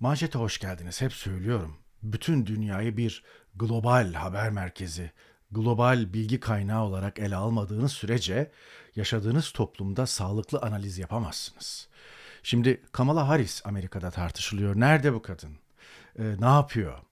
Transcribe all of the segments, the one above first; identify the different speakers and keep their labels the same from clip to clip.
Speaker 1: Manşete hoş geldiniz. Hep söylüyorum. Bütün dünyayı bir global haber merkezi, global bilgi kaynağı olarak ele almadığınız sürece yaşadığınız toplumda sağlıklı analiz yapamazsınız. Şimdi Kamala Harris Amerika'da tartışılıyor. Nerede bu kadın? Ee, ne yapıyor? Ee,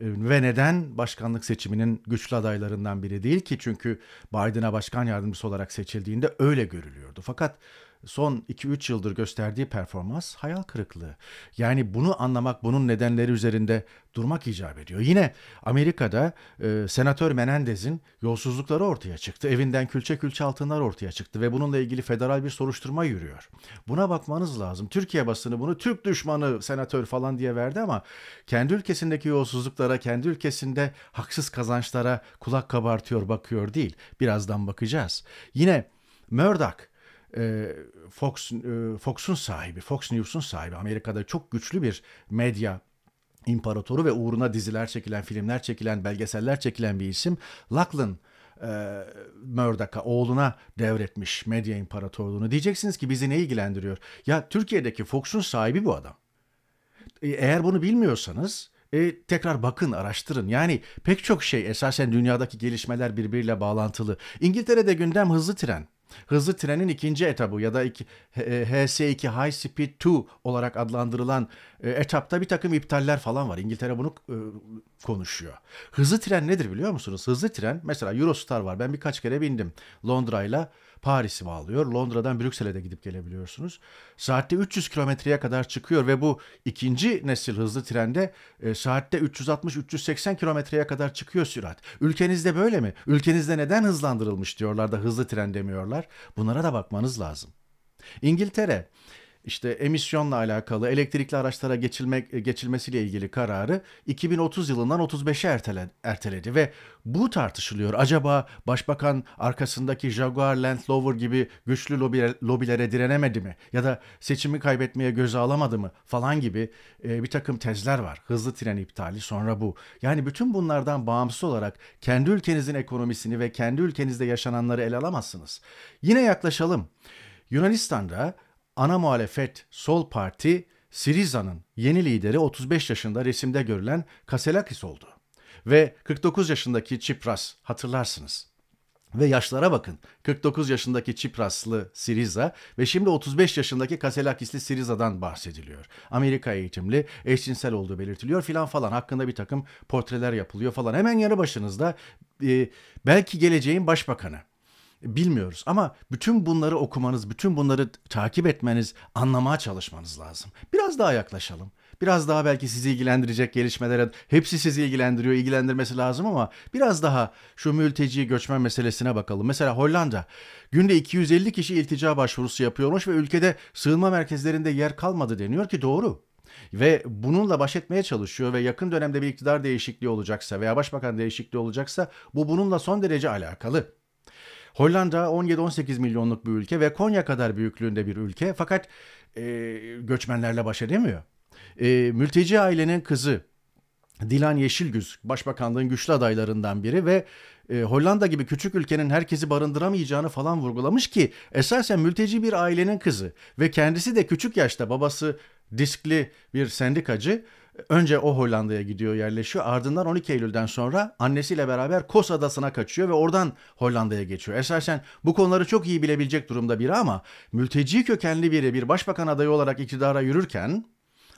Speaker 1: ve neden başkanlık seçiminin güçlü adaylarından biri değil ki? Çünkü Biden'a başkan yardımcısı olarak seçildiğinde öyle görülüyordu. Fakat son 2-3 yıldır gösterdiği performans hayal kırıklığı. Yani bunu anlamak, bunun nedenleri üzerinde durmak icap ediyor. Yine Amerika'da e, Senatör Menendez'in yolsuzlukları ortaya çıktı. Evinden külçe külçe altınlar ortaya çıktı ve bununla ilgili federal bir soruşturma yürüyor. Buna bakmanız lazım. Türkiye basını bunu Türk düşmanı senatör falan diye verdi ama kendi ülkesindeki yolsuzluklara, kendi ülkesinde haksız kazançlara kulak kabartıyor, bakıyor değil. Birazdan bakacağız. Yine Murdoch Fox Fox'un sahibi, Fox News'un sahibi Amerika'da çok güçlü bir medya imparatoru ve uğruna diziler çekilen, filmler çekilen, belgeseller çekilen bir isim. Lachlan Murdoch'a, oğluna devretmiş medya imparatorluğunu. Diyeceksiniz ki bizi ne ilgilendiriyor? Ya Türkiye'deki Fox'un sahibi bu adam. E, eğer bunu bilmiyorsanız e, tekrar bakın, araştırın. Yani pek çok şey esasen dünyadaki gelişmeler birbiriyle bağlantılı. İngiltere'de gündem hızlı tren. Hızlı trenin ikinci etabı ya da iki, HS2 e, High Speed 2 olarak adlandırılan e, etapta bir takım iptaller falan var. İngiltere bunu e, konuşuyor. Hızlı tren nedir biliyor musunuz? Hızlı tren mesela Eurostar var. Ben birkaç kere bindim Londra'yla Paris'i bağlıyor. Londra'dan Brüksel'e de gidip gelebiliyorsunuz. Saatte 300 kilometreye kadar çıkıyor ve bu ikinci nesil hızlı trende e, saatte 360-380 kilometreye kadar çıkıyor sürat. Ülkenizde böyle mi? Ülkenizde neden hızlandırılmış diyorlar da hızlı tren demiyorlar? Bunlara da bakmanız lazım. İngiltere işte emisyonla alakalı elektrikli araçlara geçilmek e, geçilmesiyle ilgili kararı 2030 yılından 35'e erteledi ve bu tartışılıyor. Acaba başbakan arkasındaki Jaguar Land Rover gibi güçlü lobiler, lobilere direnemedi mi? Ya da seçimi kaybetmeye göze alamadı mı? Falan gibi e, bir takım tezler var. Hızlı tren iptali sonra bu. Yani bütün bunlardan bağımsız olarak kendi ülkenizin ekonomisini ve kendi ülkenizde yaşananları ele alamazsınız. Yine yaklaşalım. Yunanistan'da ana muhalefet Sol Parti Siriza'nın yeni lideri 35 yaşında resimde görülen Kaselakis oldu. Ve 49 yaşındaki Çipras hatırlarsınız. Ve yaşlara bakın. 49 yaşındaki Çipraslı Siriza ve şimdi 35 yaşındaki Kaselakisli Siriza'dan bahsediliyor. Amerika eğitimli, eşcinsel olduğu belirtiliyor filan falan. Hakkında bir takım portreler yapılıyor falan. Hemen yanı başınızda e, belki geleceğin başbakanı bilmiyoruz. Ama bütün bunları okumanız, bütün bunları takip etmeniz, anlamaya çalışmanız lazım. Biraz daha yaklaşalım. Biraz daha belki sizi ilgilendirecek gelişmelere, hepsi sizi ilgilendiriyor, ilgilendirmesi lazım ama biraz daha şu mülteci göçmen meselesine bakalım. Mesela Hollanda günde 250 kişi iltica başvurusu yapıyormuş ve ülkede sığınma merkezlerinde yer kalmadı deniyor ki doğru ve bununla baş etmeye çalışıyor ve yakın dönemde bir iktidar değişikliği olacaksa veya başbakan değişikliği olacaksa bu bununla son derece alakalı. Hollanda 17-18 milyonluk bir ülke ve Konya kadar büyüklüğünde bir ülke fakat e, göçmenlerle baş edemiyor. E, mülteci ailenin kızı Dilan Yeşilgüz başbakanlığın güçlü adaylarından biri ve e, Hollanda gibi küçük ülkenin herkesi barındıramayacağını falan vurgulamış ki esasen mülteci bir ailenin kızı ve kendisi de küçük yaşta babası diskli bir sendikacı Önce o Hollanda'ya gidiyor yerleşiyor. Ardından 12 Eylül'den sonra annesiyle beraber Kos Adası'na kaçıyor ve oradan Hollanda'ya geçiyor. Esasen bu konuları çok iyi bilebilecek durumda biri ama mülteci kökenli biri bir başbakan adayı olarak iktidara yürürken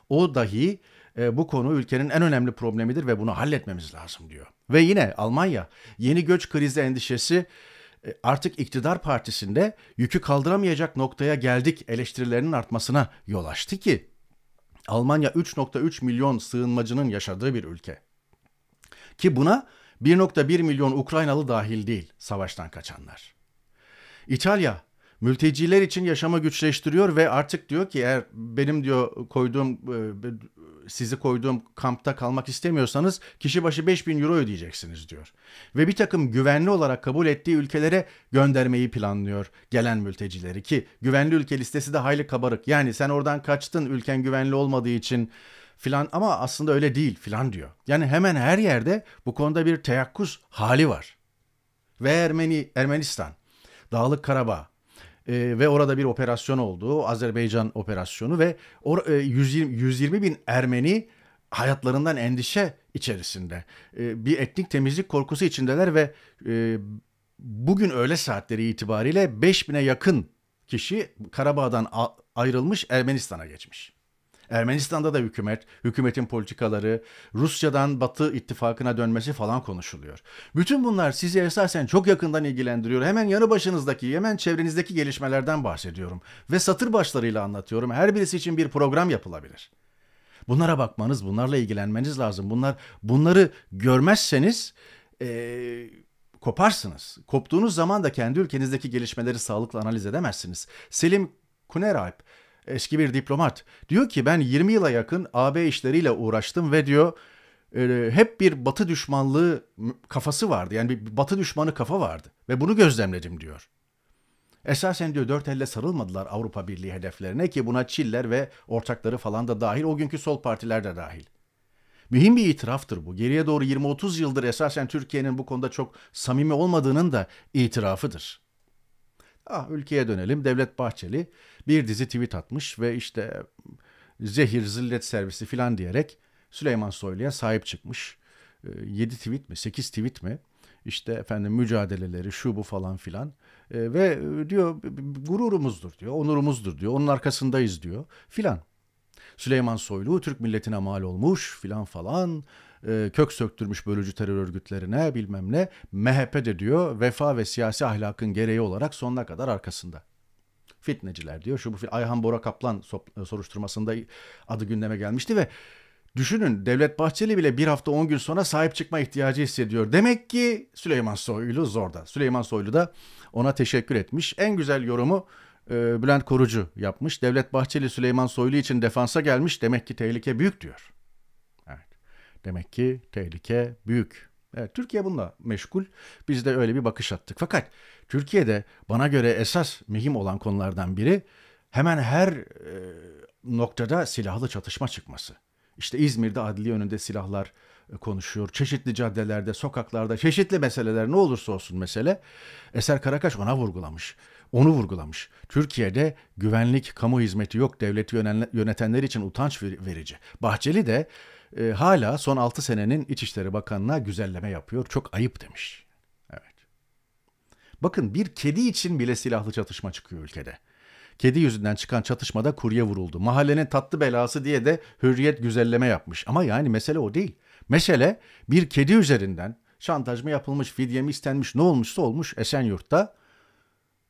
Speaker 1: o dahi e, bu konu ülkenin en önemli problemidir ve bunu halletmemiz lazım diyor. Ve yine Almanya yeni göç krizi endişesi e, artık iktidar partisinde yükü kaldıramayacak noktaya geldik eleştirilerinin artmasına yol açtı ki Almanya 3.3 milyon sığınmacının yaşadığı bir ülke. Ki buna 1.1 milyon Ukraynalı dahil değil savaştan kaçanlar. İtalya mülteciler için yaşama güçleştiriyor ve artık diyor ki eğer benim diyor koyduğum e, sizi koyduğum kampta kalmak istemiyorsanız kişi başı 5000 euro ödeyeceksiniz diyor. Ve bir takım güvenli olarak kabul ettiği ülkelere göndermeyi planlıyor gelen mültecileri ki güvenli ülke listesi de hayli kabarık. Yani sen oradan kaçtın ülken güvenli olmadığı için filan ama aslında öyle değil filan diyor. Yani hemen her yerde bu konuda bir teyakkuz hali var. Ve Ermeni, Ermenistan, Dağlık Karabağ, e, ve orada bir operasyon oldu. Azerbaycan operasyonu ve or, e, 120, 120 bin Ermeni hayatlarından endişe içerisinde. E, bir etnik temizlik korkusu içindeler ve e, bugün öğle saatleri itibariyle 5000'e yakın kişi Karabağ'dan ayrılmış Ermenistan'a geçmiş. Ermenistan'da da hükümet, hükümetin politikaları, Rusya'dan Batı ittifakına dönmesi falan konuşuluyor. Bütün bunlar sizi esasen çok yakından ilgilendiriyor. Hemen yanı başınızdaki, hemen çevrenizdeki gelişmelerden bahsediyorum. Ve satır başlarıyla anlatıyorum. Her birisi için bir program yapılabilir. Bunlara bakmanız, bunlarla ilgilenmeniz lazım. Bunlar, bunları görmezseniz... Ee, koparsınız. Koptuğunuz zaman da kendi ülkenizdeki gelişmeleri sağlıklı analiz edemezsiniz. Selim Kuneralp eski bir diplomat. Diyor ki ben 20 yıla yakın AB işleriyle uğraştım ve diyor e, hep bir batı düşmanlığı kafası vardı. Yani bir batı düşmanı kafa vardı ve bunu gözlemledim diyor. Esasen diyor dört elle sarılmadılar Avrupa Birliği hedeflerine ki buna Çiller ve ortakları falan da dahil, o günkü sol partiler de dahil. Mühim bir itiraftır bu. Geriye doğru 20-30 yıldır esasen Türkiye'nin bu konuda çok samimi olmadığının da itirafıdır. Ah ülkeye dönelim. Devlet Bahçeli bir dizi tweet atmış ve işte zehir, zillet servisi filan diyerek Süleyman Soylu'ya sahip çıkmış. 7 ee, tweet mi, 8 tweet mi? İşte efendim mücadeleleri, şu bu falan filan. Ee, ve e, diyor gururumuzdur diyor, onurumuzdur diyor, onun arkasındayız diyor filan. Süleyman Soylu Türk milletine mal olmuş filan falan. E, kök söktürmüş bölücü terör örgütlerine bilmem ne. MHP de diyor vefa ve siyasi ahlakın gereği olarak sonuna kadar arkasında. Fitneciler diyor. Şu bu Ayhan Bora Kaplan e, soruşturmasında adı gündeme gelmişti ve Düşünün Devlet Bahçeli bile bir hafta 10 gün sonra sahip çıkma ihtiyacı hissediyor. Demek ki Süleyman Soylu zorda. Süleyman Soylu da ona teşekkür etmiş. En güzel yorumu e, Bülent Korucu yapmış. Devlet Bahçeli Süleyman Soylu için defansa gelmiş. Demek ki tehlike büyük diyor. Demek ki tehlike büyük. Evet, Türkiye bununla meşgul. Biz de öyle bir bakış attık. Fakat Türkiye'de bana göre esas mühim olan konulardan biri hemen her e, noktada silahlı çatışma çıkması. İşte İzmir'de adli önünde silahlar e, konuşuyor. Çeşitli caddelerde, sokaklarda, çeşitli meseleler ne olursa olsun mesele. Eser Karakaş ona vurgulamış. Onu vurgulamış. Türkiye'de güvenlik, kamu hizmeti yok devleti yönetenler için utanç verici. Bahçeli de e, hala son 6 senenin İçişleri Bakanı'na güzelleme yapıyor. Çok ayıp demiş. Evet. Bakın bir kedi için bile silahlı çatışma çıkıyor ülkede. Kedi yüzünden çıkan çatışmada kurye vuruldu. Mahallenin tatlı belası diye de hürriyet güzelleme yapmış. Ama yani mesele o değil. Mesele bir kedi üzerinden şantaj mı yapılmış, fidye mi istenmiş, ne olmuşsa olmuş Esenyurt'ta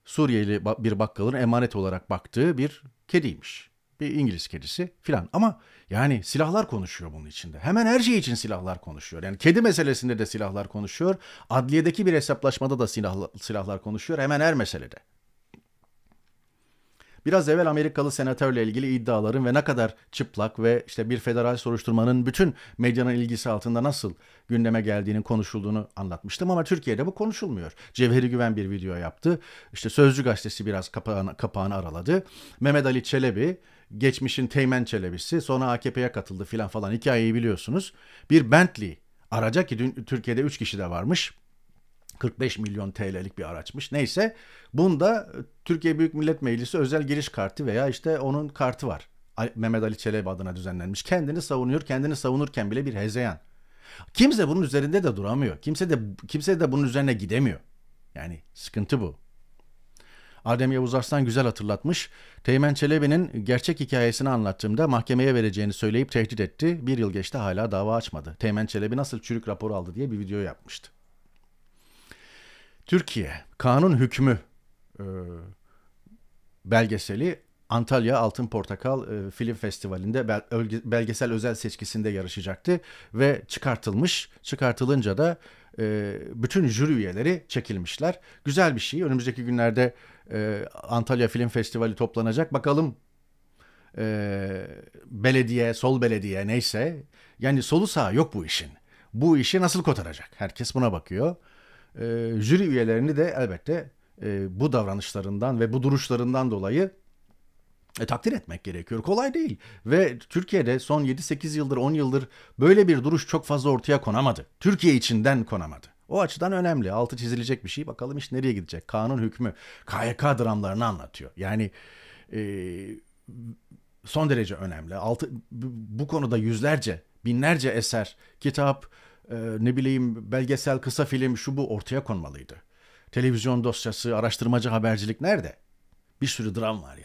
Speaker 1: Suriyeli bir bakkalın emanet olarak baktığı bir kediymiş bir İngiliz kedisi filan. Ama yani silahlar konuşuyor bunun içinde. Hemen her şey için silahlar konuşuyor. Yani kedi meselesinde de silahlar konuşuyor. Adliyedeki bir hesaplaşmada da silah silahlar konuşuyor. Hemen her meselede. Biraz evvel Amerikalı senatörle ilgili iddiaların ve ne kadar çıplak ve işte bir federal soruşturmanın bütün medyanın ilgisi altında nasıl gündeme geldiğini konuşulduğunu anlatmıştım ama Türkiye'de bu konuşulmuyor. Cevheri Güven bir video yaptı. İşte Sözcü Gazetesi biraz kapağını, kapağını araladı. Mehmet Ali Çelebi geçmişin Teğmen Çelebi'si sonra AKP'ye katıldı filan falan hikayeyi biliyorsunuz. Bir Bentley araca ki dün, Türkiye'de 3 kişi de varmış. 45 milyon TL'lik bir araçmış. Neyse bunda e, Türkiye Büyük Millet Meclisi özel giriş kartı veya işte onun kartı var. Mehmet Ali Çelebi adına düzenlenmiş. Kendini savunuyor. Kendini savunurken bile bir hezeyan. Kimse bunun üzerinde de duramıyor. Kimse de kimse de bunun üzerine gidemiyor. Yani sıkıntı bu. Adem Yavuz Arslan güzel hatırlatmış. Teğmen Çelebi'nin gerçek hikayesini anlattığımda mahkemeye vereceğini söyleyip tehdit etti. Bir yıl geçti hala dava açmadı. Teğmen Çelebi nasıl çürük rapor aldı diye bir video yapmıştı. Türkiye Kanun Hükmü e, belgeseli Antalya Altın Portakal e, Film Festivali'nde bel, belgesel özel seçkisinde yarışacaktı ve çıkartılmış. Çıkartılınca da e, bütün jüri üyeleri çekilmişler. Güzel bir şey. Önümüzdeki günlerde e, Antalya Film Festivali toplanacak. Bakalım e, belediye, sol belediye neyse yani solu sağ yok bu işin. Bu işi nasıl kotaracak? Herkes buna bakıyor. E, jüri üyelerini de elbette e, bu davranışlarından ve bu duruşlarından dolayı e, takdir etmek gerekiyor. Kolay değil. Ve Türkiye'de son 7-8 yıldır 10 yıldır böyle bir duruş çok fazla ortaya konamadı. Türkiye içinden konamadı. O açıdan önemli. Altı çizilecek bir şey. Bakalım iş nereye gidecek? Kanun hükmü KYK dramlarını anlatıyor. Yani e, son derece önemli. Altı, bu konuda yüzlerce, binlerce eser, kitap, e, ne bileyim belgesel, kısa film şu bu ortaya konmalıydı. Televizyon dosyası, araştırmacı habercilik nerede? Bir sürü dram var yani.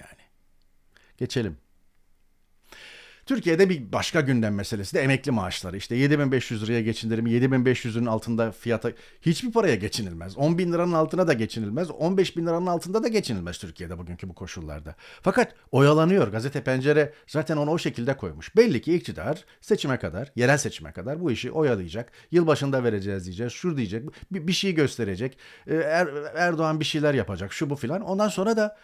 Speaker 1: Geçelim. Türkiye'de bir başka gündem meselesi de emekli maaşları. İşte 7500 liraya geçinirim, mi? 7500'ün altında fiyata hiçbir paraya geçinilmez. 10 bin liranın altına da geçinilmez. 15 bin liranın altında da geçinilmez Türkiye'de bugünkü bu koşullarda. Fakat oyalanıyor. Gazete Pencere zaten onu o şekilde koymuş. Belli ki iktidar seçime kadar, yerel seçime kadar bu işi oyalayacak. Yılbaşında vereceğiz diyeceğiz. Şur diyecek. Bir, bir şey gösterecek. Ee, er, Erdoğan bir şeyler yapacak. Şu bu filan. Ondan sonra da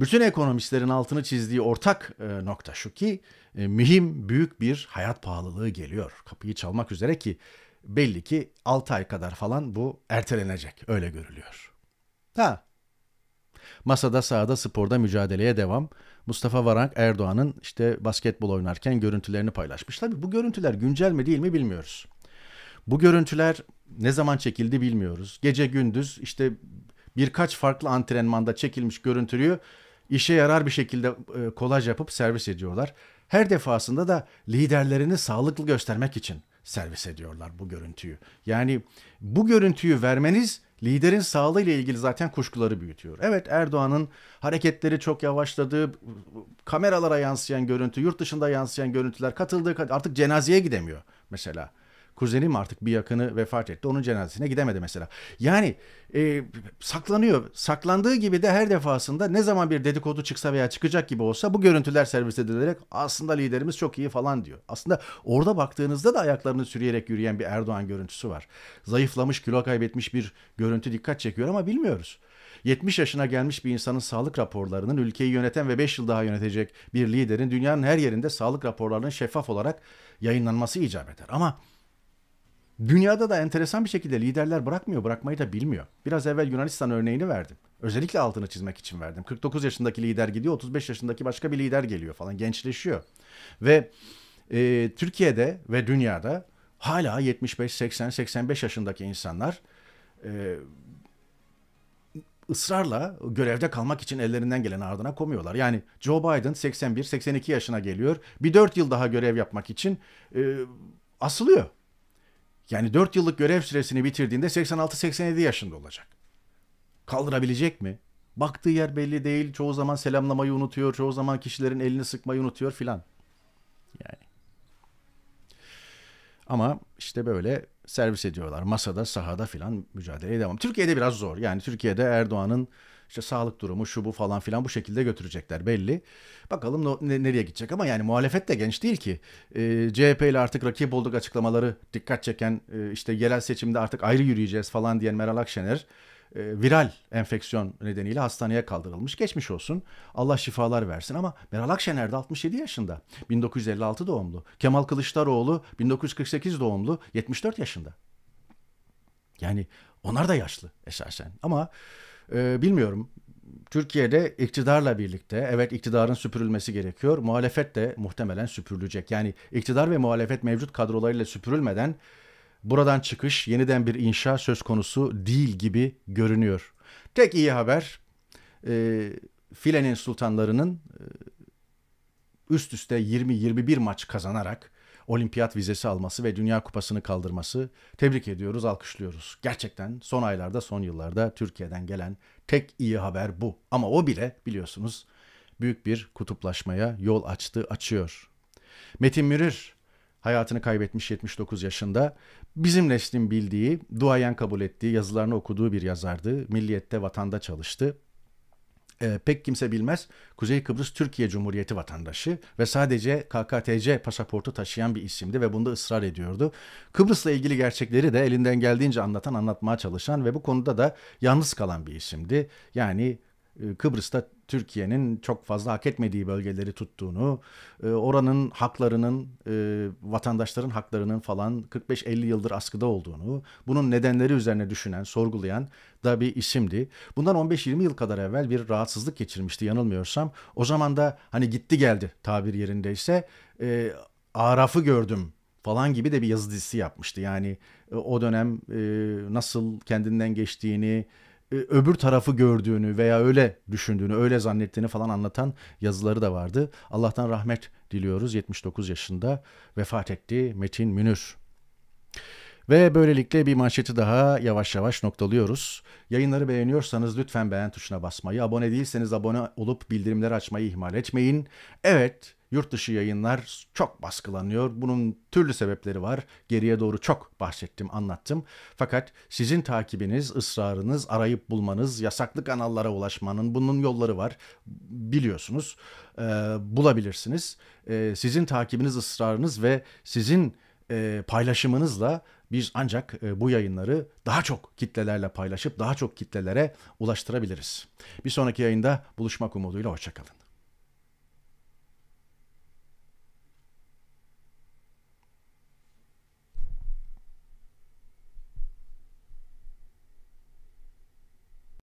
Speaker 1: bütün ekonomistlerin altını çizdiği ortak e, nokta şu ki e, mühim büyük bir hayat pahalılığı geliyor. Kapıyı çalmak üzere ki belli ki 6 ay kadar falan bu ertelenecek öyle görülüyor. Ha. Masada sahada sporda mücadeleye devam. Mustafa Varank Erdoğan'ın işte basketbol oynarken görüntülerini paylaşmış. Tabi bu görüntüler güncel mi değil mi bilmiyoruz. Bu görüntüler ne zaman çekildi bilmiyoruz. Gece gündüz işte birkaç farklı antrenmanda çekilmiş görüntüyü işe yarar bir şekilde e, kolaj yapıp servis ediyorlar. Her defasında da liderlerini sağlıklı göstermek için servis ediyorlar bu görüntüyü. Yani bu görüntüyü vermeniz liderin sağlığı ile ilgili zaten kuşkuları büyütüyor. Evet Erdoğan'ın hareketleri çok yavaşladı. Kameralara yansıyan görüntü, yurt dışında yansıyan görüntüler katıldığı artık cenazeye gidemiyor mesela kuzenim artık bir yakını vefat etti. Onun cenazesine gidemedi mesela. Yani e, saklanıyor. Saklandığı gibi de her defasında ne zaman bir dedikodu çıksa veya çıkacak gibi olsa bu görüntüler servis edilerek aslında liderimiz çok iyi falan diyor. Aslında orada baktığınızda da ayaklarını sürüyerek yürüyen bir Erdoğan görüntüsü var. Zayıflamış, kilo kaybetmiş bir görüntü dikkat çekiyor ama bilmiyoruz. 70 yaşına gelmiş bir insanın sağlık raporlarının ülkeyi yöneten ve 5 yıl daha yönetecek bir liderin dünyanın her yerinde sağlık raporlarının şeffaf olarak yayınlanması icap eder. Ama Dünyada da enteresan bir şekilde liderler bırakmıyor, bırakmayı da bilmiyor. Biraz evvel Yunanistan örneğini verdim. Özellikle altını çizmek için verdim. 49 yaşındaki lider gidiyor, 35 yaşındaki başka bir lider geliyor falan, gençleşiyor. Ve e, Türkiye'de ve dünyada hala 75, 80, 85 yaşındaki insanlar e, ısrarla görevde kalmak için ellerinden gelen ardına komuyorlar. Yani Joe Biden 81-82 yaşına geliyor. Bir 4 yıl daha görev yapmak için e, asılıyor. Yani 4 yıllık görev süresini bitirdiğinde 86-87 yaşında olacak. Kaldırabilecek mi? Baktığı yer belli değil. Çoğu zaman selamlamayı unutuyor. Çoğu zaman kişilerin elini sıkmayı unutuyor filan. Yani. Ama işte böyle servis ediyorlar. Masada, sahada filan mücadeleye devam. Türkiye'de biraz zor. Yani Türkiye'de Erdoğan'ın işte sağlık durumu şu bu falan filan bu şekilde götürecekler belli. Bakalım ne, nereye gidecek ama yani muhalefet de genç değil ki. E, ee, CHP ile artık rakip olduk açıklamaları dikkat çeken e, işte yerel seçimde artık ayrı yürüyeceğiz falan diyen Meral Akşener e, viral enfeksiyon nedeniyle hastaneye kaldırılmış. Geçmiş olsun. Allah şifalar versin ama Meral Akşener de 67 yaşında. 1956 doğumlu. Kemal Kılıçdaroğlu 1948 doğumlu. 74 yaşında. Yani onlar da yaşlı esasen ama e, bilmiyorum. Türkiye'de iktidarla birlikte evet iktidarın süpürülmesi gerekiyor. Muhalefet de muhtemelen süpürülecek. Yani iktidar ve muhalefet mevcut kadrolarıyla süpürülmeden buradan çıkış, yeniden bir inşa söz konusu değil gibi görünüyor. Tek iyi haber e, Filenin sultanlarının e, üst üste 20-21 maç kazanarak olimpiyat vizesi alması ve Dünya Kupası'nı kaldırması tebrik ediyoruz, alkışlıyoruz. Gerçekten son aylarda, son yıllarda Türkiye'den gelen tek iyi haber bu. Ama o bile biliyorsunuz büyük bir kutuplaşmaya yol açtı, açıyor. Metin Mürir hayatını kaybetmiş 79 yaşında. Bizim neslin bildiği, duayen kabul ettiği, yazılarını okuduğu bir yazardı. Milliyette vatanda çalıştı e, pek kimse bilmez Kuzey Kıbrıs Türkiye Cumhuriyeti vatandaşı ve sadece KKTC pasaportu taşıyan bir isimdi ve bunda ısrar ediyordu. Kıbrıs'la ilgili gerçekleri de elinden geldiğince anlatan, anlatmaya çalışan ve bu konuda da yalnız kalan bir isimdi. Yani e, Kıbrıs'ta Türkiye'nin çok fazla hak etmediği bölgeleri tuttuğunu, e, oranın haklarının, e, vatandaşların haklarının falan 45-50 yıldır askıda olduğunu, bunun nedenleri üzerine düşünen, sorgulayan da bir isimdi. Bundan 15-20 yıl kadar evvel bir rahatsızlık geçirmişti yanılmıyorsam. O zaman da hani gitti geldi tabir yerindeyse. E, Araf'ı gördüm falan gibi de bir yazı dizisi yapmıştı. Yani e, o dönem e, nasıl kendinden geçtiğini, e, öbür tarafı gördüğünü veya öyle düşündüğünü, öyle zannettiğini falan anlatan yazıları da vardı. Allah'tan rahmet diliyoruz. 79 yaşında vefat etti Metin Münir. Ve böylelikle bir manşeti daha yavaş yavaş noktalıyoruz. Yayınları beğeniyorsanız lütfen beğen tuşuna basmayı, abone değilseniz abone olup bildirimleri açmayı ihmal etmeyin. Evet, Yurt dışı yayınlar çok baskılanıyor. Bunun türlü sebepleri var. Geriye doğru çok bahsettim, anlattım. Fakat sizin takibiniz, ısrarınız, arayıp bulmanız, yasaklı kanallara ulaşmanın bunun yolları var. Biliyorsunuz, e, bulabilirsiniz. E, sizin takibiniz, ısrarınız ve sizin e, paylaşımınızla biz ancak e, bu yayınları daha çok kitlelerle paylaşıp daha çok kitlelere ulaştırabiliriz. Bir sonraki yayında buluşmak umuduyla hoşçakalın.